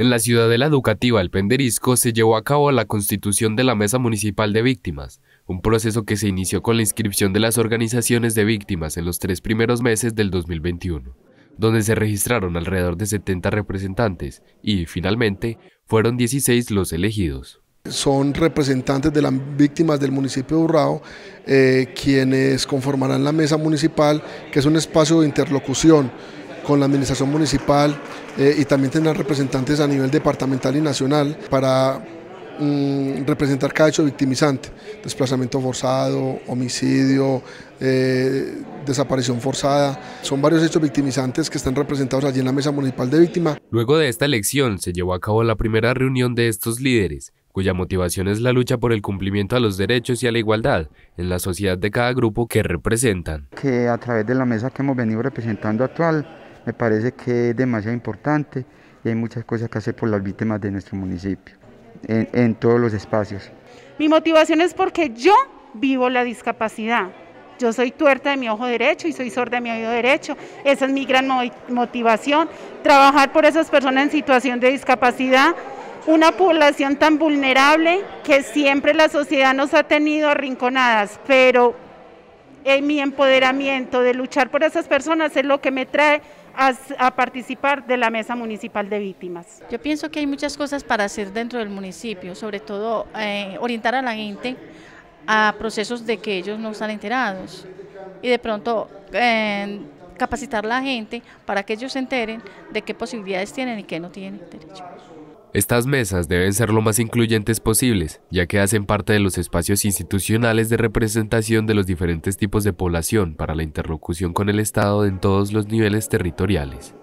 En la Ciudadela Educativa El Penderisco se llevó a cabo la constitución de la Mesa Municipal de Víctimas, un proceso que se inició con la inscripción de las organizaciones de víctimas en los tres primeros meses del 2021, donde se registraron alrededor de 70 representantes y, finalmente, fueron 16 los elegidos son representantes de las víctimas del municipio de Urrao, eh, quienes conformarán la mesa municipal, que es un espacio de interlocución con la administración municipal eh, y también tendrán representantes a nivel departamental y nacional para mm, representar cada hecho victimizante, desplazamiento forzado, homicidio, eh, desaparición forzada. Son varios hechos victimizantes que están representados allí en la Mesa Municipal de Víctima. Luego de esta elección se llevó a cabo la primera reunión de estos líderes, cuya motivación es la lucha por el cumplimiento a los derechos y a la igualdad en la sociedad de cada grupo que representan. Que a través de la mesa que hemos venido representando actual, me parece que es demasiado importante y hay muchas cosas que hacer por las víctimas de nuestro municipio, en, en todos los espacios. Mi motivación es porque yo vivo la discapacidad. Yo soy tuerta de mi ojo derecho y soy sorda de mi oído derecho. Esa es mi gran motivación, trabajar por esas personas en situación de discapacidad una población tan vulnerable que siempre la sociedad nos ha tenido arrinconadas, pero en eh, mi empoderamiento de luchar por esas personas es lo que me trae a, participar de la Mesa Municipal de Víctimas. Yo pienso que hay muchas cosas para hacer dentro del municipio, sobre todo eh, orientar a la gente a procesos de que ellos no están enterados y de pronto eh, capacitar a la gente para que ellos se enteren de qué posibilidades tienen y qué no tienen derecho. Estas mesas deben ser lo más incluyentes posibles, ya que hacen parte de los espacios institucionales de representación de los diferentes tipos de población para la interlocución con el Estado en todos los niveles territoriales.